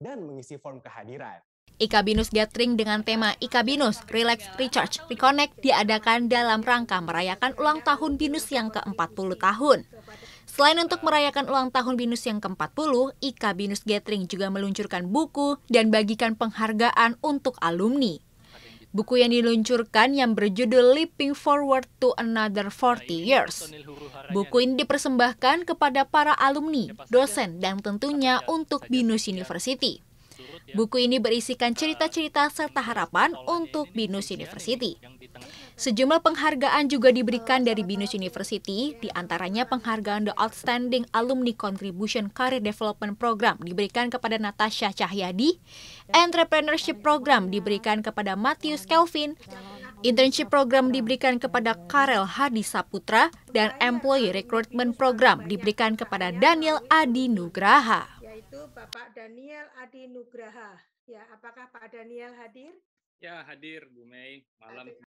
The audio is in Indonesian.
dan mengisi form kehadiran. Ikabinus Gathering dengan tema Ika Binus Relax Recharge Reconnect diadakan dalam rangka merayakan ulang tahun Binus yang ke-40 tahun. Selain untuk merayakan ulang tahun Binus yang ke-40, Ika Binus Gathering juga meluncurkan buku dan bagikan penghargaan untuk alumni. Buku yang diluncurkan yang berjudul Leaping Forward to Another 40 nah, Years. Buku ini dipersembahkan kepada para alumni, dosen, dan tentunya untuk Binus University. Ya. Buku ini berisikan cerita-cerita serta harapan untuk Binus University. Sejumlah penghargaan juga diberikan dari BINUS University, diantaranya penghargaan The Outstanding Alumni Contribution Career Development Program diberikan kepada Natasha Cahyadi, Entrepreneurship Program diberikan kepada Matius Kelvin, Internship program diberikan kepada Karel Hadi Saputra dan Employee Recruitment Program diberikan kepada Daniel Adi Nugraha. Yaitu Bapak Daniel Adi Nugraha. Ya, apakah Pak Daniel hadir? Ya, hadir Bu Mei. Malam.